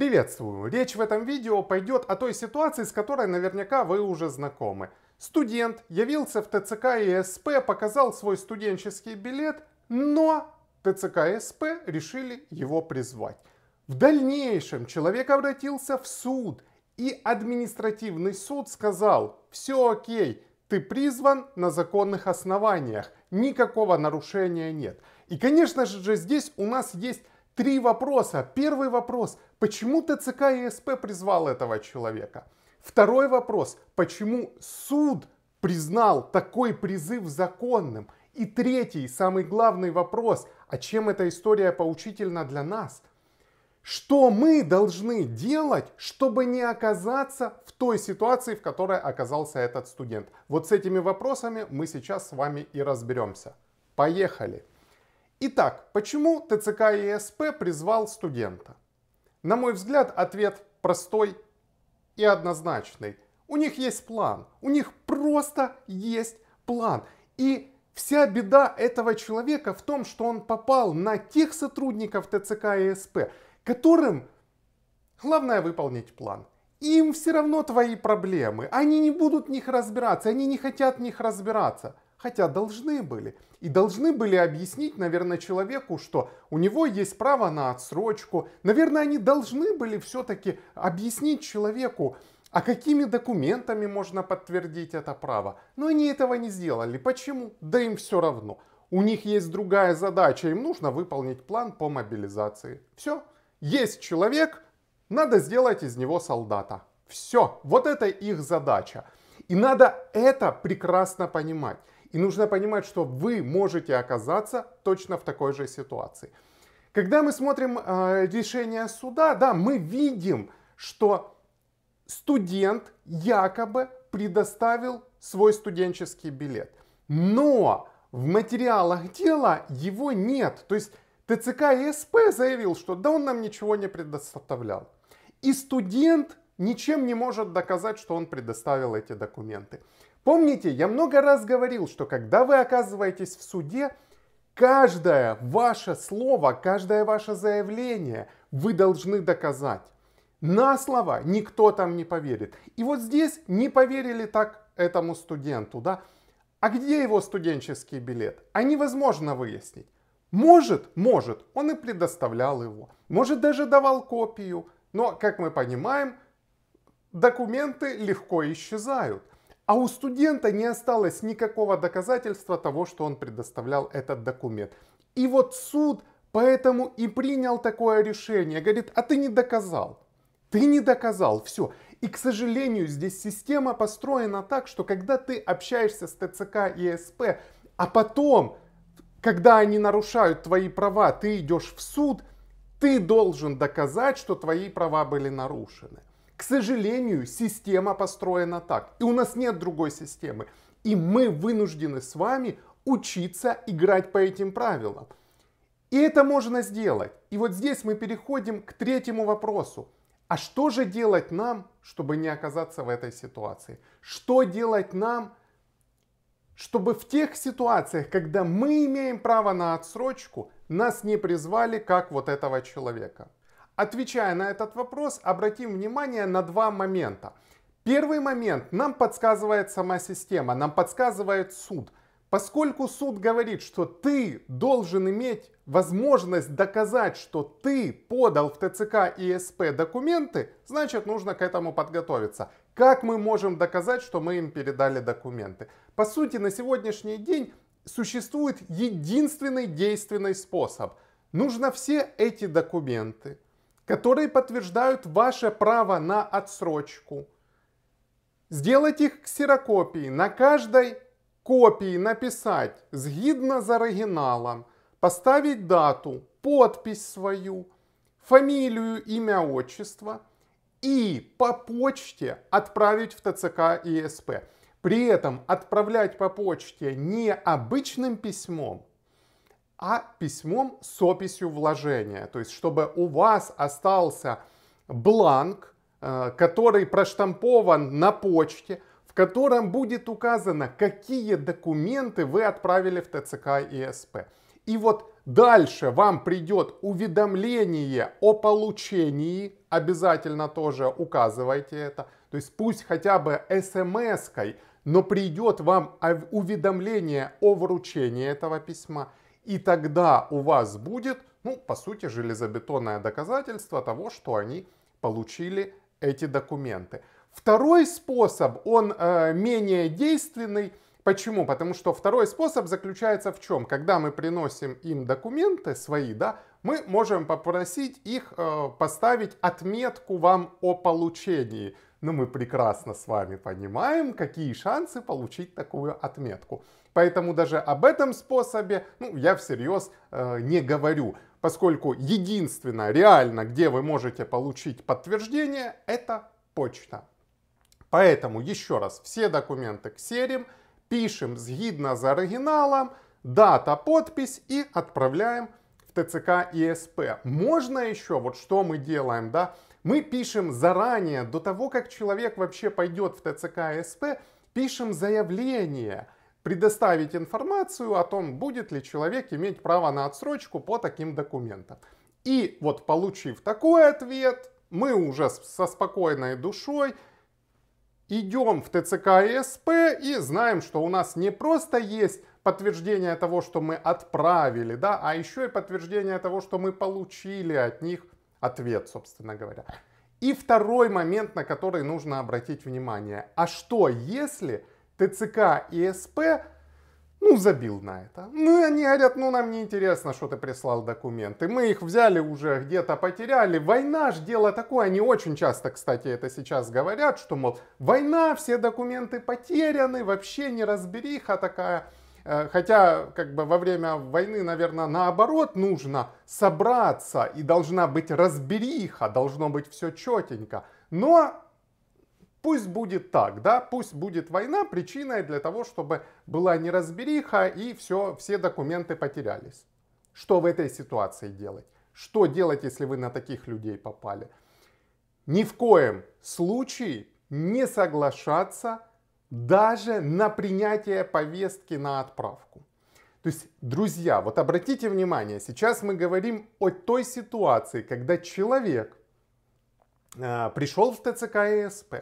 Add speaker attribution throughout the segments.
Speaker 1: Приветствую! Речь в этом видео пойдет о той ситуации, с которой наверняка вы уже знакомы. Студент явился в ТЦК и СП, показал свой студенческий билет, но ТЦК и СП решили его призвать. В дальнейшем человек обратился в суд, и административный суд сказал, все окей, ты призван на законных основаниях, никакого нарушения нет. И, конечно же, здесь у нас есть три вопроса. Первый вопрос, почему ТЦК и СП призвал этого человека? Второй вопрос, почему суд признал такой призыв законным? И третий, самый главный вопрос, а чем эта история поучительна для нас? Что мы должны делать, чтобы не оказаться в той ситуации, в которой оказался этот студент? Вот с этими вопросами мы сейчас с вами и разберемся. Поехали! Итак, почему ТЦК ЕСП призвал студента? На мой взгляд, ответ простой и однозначный. У них есть план, у них просто есть план. И вся беда этого человека в том, что он попал на тех сотрудников ТЦК и СП, которым главное выполнить план. Им все равно твои проблемы, они не будут в них разбираться, они не хотят в них разбираться. Хотя должны были. И должны были объяснить, наверное, человеку, что у него есть право на отсрочку. Наверное, они должны были все-таки объяснить человеку, а какими документами можно подтвердить это право. Но они этого не сделали. Почему? Да им все равно. У них есть другая задача, им нужно выполнить план по мобилизации. Все. Есть человек, надо сделать из него солдата. Все. Вот это их задача. И надо это прекрасно понимать. И нужно понимать, что вы можете оказаться точно в такой же ситуации. Когда мы смотрим э, решение суда, да, мы видим, что студент якобы предоставил свой студенческий билет. Но в материалах дела его нет. То есть ТЦК и СП заявил, что да он нам ничего не предоставлял. И студент ничем не может доказать, что он предоставил эти документы. Помните, я много раз говорил, что когда вы оказываетесь в суде, каждое ваше слово, каждое ваше заявление вы должны доказать. На слово никто там не поверит. И вот здесь не поверили так этому студенту, да? А где его студенческий билет? А невозможно выяснить. Может, может, он и предоставлял его. Может, даже давал копию. Но, как мы понимаем, документы легко исчезают. А у студента не осталось никакого доказательства того, что он предоставлял этот документ. И вот суд поэтому и принял такое решение. Говорит, а ты не доказал. Ты не доказал, все. И, к сожалению, здесь система построена так, что когда ты общаешься с ТЦК и СП, а потом, когда они нарушают твои права, ты идешь в суд, ты должен доказать, что твои права были нарушены. К сожалению, система построена так. И у нас нет другой системы. И мы вынуждены с вами учиться играть по этим правилам. И это можно сделать. И вот здесь мы переходим к третьему вопросу. А что же делать нам, чтобы не оказаться в этой ситуации? Что делать нам, чтобы в тех ситуациях, когда мы имеем право на отсрочку, нас не призвали как вот этого человека? Отвечая на этот вопрос, обратим внимание на два момента. Первый момент нам подсказывает сама система, нам подсказывает суд. Поскольку суд говорит, что ты должен иметь возможность доказать, что ты подал в ТЦК и СП документы, значит нужно к этому подготовиться. Как мы можем доказать, что мы им передали документы? По сути, на сегодняшний день существует единственный действенный способ. Нужно все эти документы – которые подтверждают ваше право на отсрочку. Сделать их ксерокопии, на каждой копии написать «сгидно з оригиналом», поставить дату, подпись свою, фамилию, имя, отчество и по почте отправить в ТЦК ИСП. При этом отправлять по почте не обычным письмом, а письмом с описью вложения. То есть, чтобы у вас остался бланк, э, который проштампован на почте, в котором будет указано, какие документы вы отправили в ТЦК и СП. И вот дальше вам придет уведомление о получении, обязательно тоже указывайте это, то есть пусть хотя бы смс-кой, но придет вам уведомление о вручении этого письма. И тогда у вас будет, ну, по сути, железобетонное доказательство того, что они получили эти документы. Второй способ, он э, менее действенный. Почему? Потому что второй способ заключается в чем? Когда мы приносим им документы свои, да, мы можем попросить их э, поставить отметку вам о получении. Но ну, мы прекрасно с вами понимаем, какие шансы получить такую отметку. Поэтому даже об этом способе ну, я всерьез э, не говорю, поскольку единственное реально, где вы можете получить подтверждение, это почта. Поэтому еще раз, все документы ксерим, пишем згідно за оригиналом, дата, подпись и отправляем в ТЦК ИСП. Можно еще, вот что мы делаем, да, мы пишем заранее, до того, как человек вообще пойдет в ТЦК ИСП, пишем заявление – предоставить информацию о том, будет ли человек иметь право на отсрочку по таким документам. И вот получив такой ответ, мы уже со спокойной душой идем в ТЦК СП и знаем, что у нас не просто есть подтверждение того, что мы отправили, да, а еще и подтверждение того, что мы получили от них ответ, собственно говоря. И второй момент, на который нужно обратить внимание. А что если ТЦК и СП ну, забил на это. Ну, и они говорят, ну, нам не интересно, что ты прислал документы. Мы их взяли уже, где-то потеряли. Война ж дело такое. Они очень часто, кстати, это сейчас говорят, что, мол, война, все документы потеряны, вообще не разбериха такая. Э, хотя, как бы во время войны, наверное, наоборот нужно собраться и должна быть разбериха, должно быть все четенько. Но Пусть будет так, да, пусть будет война причиной для того, чтобы была неразбериха и все, все документы потерялись. Что в этой ситуации делать? Что делать, если вы на таких людей попали? Ни в коем случае не соглашаться даже на принятие повестки на отправку. То есть, друзья, вот обратите внимание, сейчас мы говорим о той ситуации, когда человек э, а, пришел в ТЦК и СП,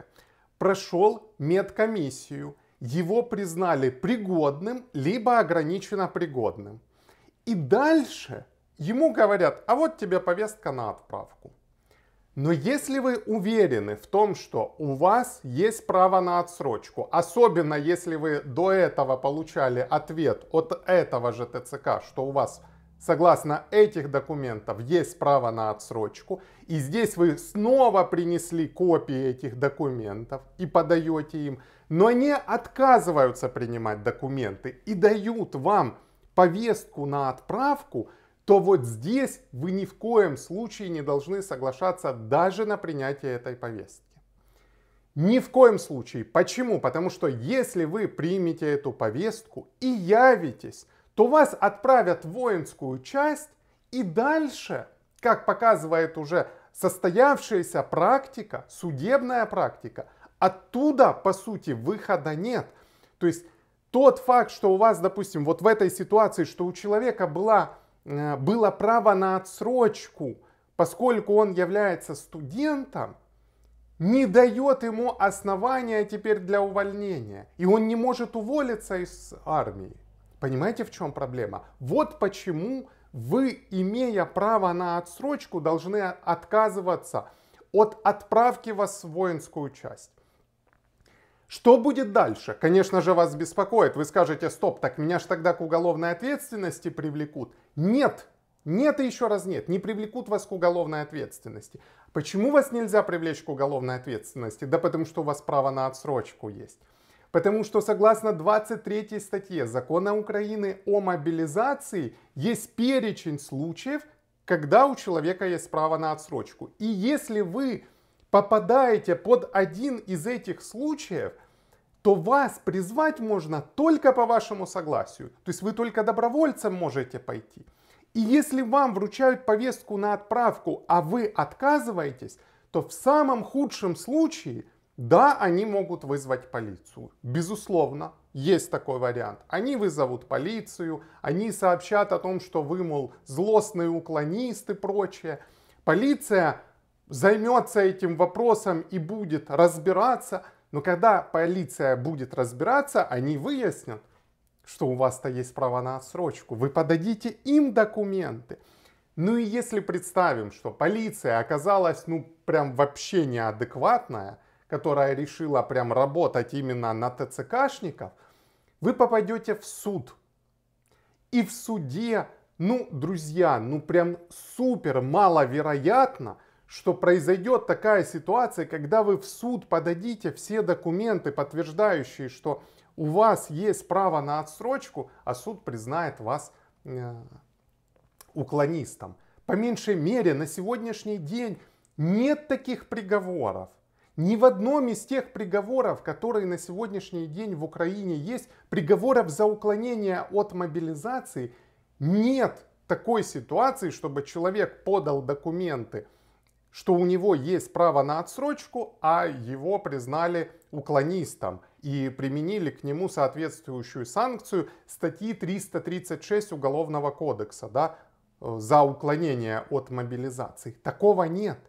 Speaker 1: прошел медкомиссию, его признали пригодным, либо ограниченно пригодным. И дальше ему говорят, а вот тебе повестка на отправку. Но если вы уверены в том, что у вас есть право на отсрочку, особенно если вы до этого получали ответ от этого же ТЦК, что у вас Согласно этих документов есть право на отсрочку. И здесь вы снова принесли копии этих документов и подаете им. Но они отказываются принимать документы и дают вам повестку на отправку, то вот здесь вы ни в коем случае не должны соглашаться даже на принятие этой повестки. Ни в коем случае. Почему? Потому что если вы примете эту повестку и явитесь то вас отправят в воинскую часть и дальше, как показывает уже состоявшаяся практика, судебная практика, оттуда, по сути, выхода нет. То есть тот факт, что у вас, допустим, вот в этой ситуации, что у человека была, э, было право на отсрочку, поскольку он является студентом, не дает ему основания теперь для увольнения. И он не может уволиться из армии. Понимаете, в чем проблема? Вот почему вы, имея право на отсрочку, должны отказываться от отправки вас в воинскую часть. Что будет дальше? Конечно же, вас беспокоит. Вы скажете, стоп, так меня же тогда к уголовной ответственности привлекут. Нет, нет и еще раз нет, не привлекут вас к уголовной ответственности. Почему вас нельзя привлечь к уголовной ответственности? Да потому что у вас право на отсрочку есть. Потому что согласно 23 статье Закона Украины о мобилизации есть перечень случаев, когда у человека есть право на отсрочку. И если вы попадаете под один из этих случаев, то вас призвать можно только по вашему согласию. То есть вы только добровольцем можете пойти. И если вам вручают повестку на отправку, а вы отказываетесь, то в самом худшем случае – да, они могут вызвать полицию. Безусловно, есть такой вариант. Они вызовут полицию, они сообщат о том, что вы, мол, злостные уклонисты и прочее. Полиция займется этим вопросом и будет разбираться. Но когда полиция будет разбираться, они выяснят, что у вас-то есть право на отсрочку. Вы подадите им документы. Ну и если представим, что полиция оказалась ну прям вообще неадекватная – которая решила прям работать именно на ТЦКшников, вы попадете в суд. И в суде, ну, друзья, ну прям супер маловероятно, что произойдет такая ситуация, когда вы в суд подадите все документы, подтверждающие, что у вас есть право на отсрочку, а суд признает вас э, уклонистом. По меньшей мере на сегодняшний день нет таких приговоров. Ни в одном из тех приговоров, которые на сегодняшний день в Украине есть, приговоров за уклонение от мобилизации, нет такой ситуации, чтобы человек подал документы, что у него есть право на отсрочку, а его признали уклонистом и применили к нему соответствующую санкцию статьи 336 Уголовного кодекса да, э, за уклонение от мобилизации. Такого нет.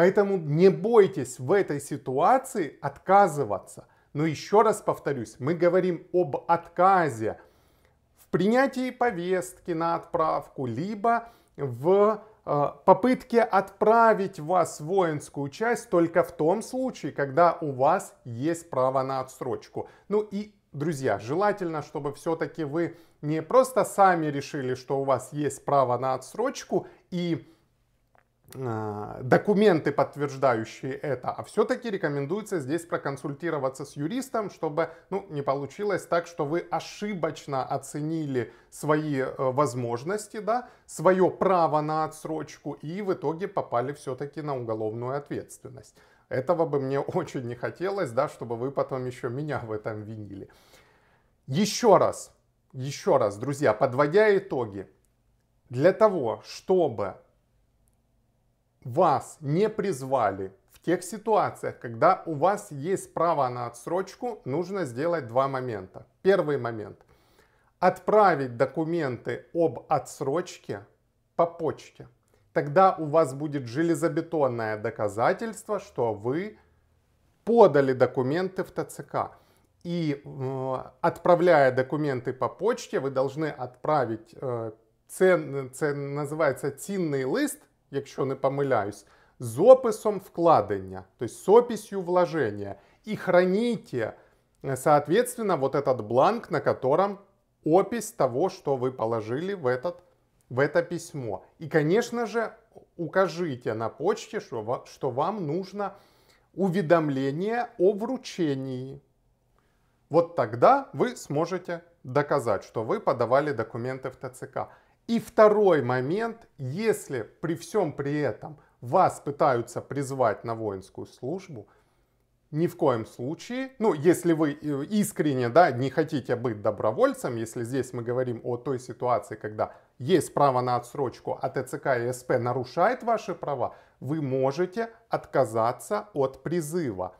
Speaker 1: Поэтому не бойтесь в этой ситуации отказываться. Но еще раз повторюсь, мы говорим об отказе в принятии повестки на отправку, либо в э, попытке отправить вас в воинскую часть только в том случае, когда у вас есть право на отсрочку. Ну и, друзья, желательно, чтобы все-таки вы не просто сами решили, что у вас есть право на отсрочку и Э, документы, подтверждающие это, а все-таки рекомендуется здесь проконсультироваться с юристом, чтобы ну, не получилось так, что вы ошибочно оценили свои э, возможности, да, свое право на отсрочку и в итоге попали все-таки на уголовную ответственность. Этого бы мне очень не хотелось, да, чтобы вы потом еще меня в этом винили. Еще раз, еще раз, друзья, подводя итоги, для того, чтобы вас не призвали в тех ситуациях, когда у вас есть право на отсрочку, нужно сделать два момента. Первый момент. Отправить документы об отсрочке по почте. Тогда у вас будет железобетонное доказательство, что вы подали документы в ТЦК. И э, отправляя документы по почте, вы должны отправить э, цен, цен, называется цинный лист якщо не помиляюсь, з описом вкладення, то есть с описью вложения. И храните, э, соответственно, вот этот бланк, на котором опись того, что вы положили в, этот, в это письмо. И, конечно же, укажите на почте, что, что вам нужно уведомление о вручении. Вот тогда вы сможете доказать, что вы подавали документы в ТЦК. И второй момент, если при всем при этом вас пытаются призвать на воинскую службу, ни в коем случае, ну, если вы э, искренне, да, не хотите быть добровольцем, если здесь мы говорим о той ситуации, когда есть право на отсрочку, а ТЦК и СП нарушает ваши права, вы можете отказаться от призыва.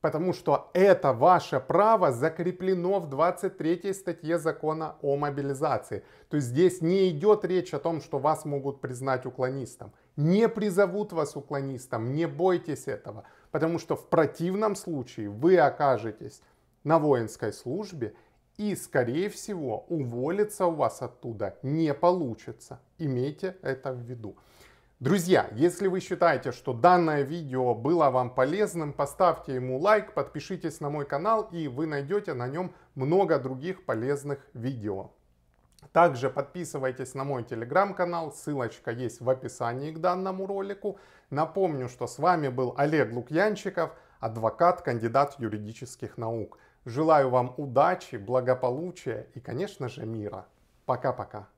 Speaker 1: Потому что это ваше право закреплено в 23 статье закона о мобилизации. То есть здесь не идет речь о том, что вас могут признать уклонистом. Не призовут вас уклонистом, не бойтесь этого. Потому что в противном случае вы окажетесь на воинской службе и, скорее всего, уволиться у вас оттуда не получится. Имейте это в виду. Друзья, если вы считаете, что данное видео было вам полезным, поставьте ему лайк, подпишитесь на мой канал и вы найдете на нем много других полезных видео. Также подписывайтесь на мой телеграм-канал, ссылочка есть в описании к данному ролику. Напомню, что с вами был Олег Лукьянчиков, адвокат, кандидат юридических наук. Желаю вам удачи, благополучия и, конечно же, мира. Пока-пока.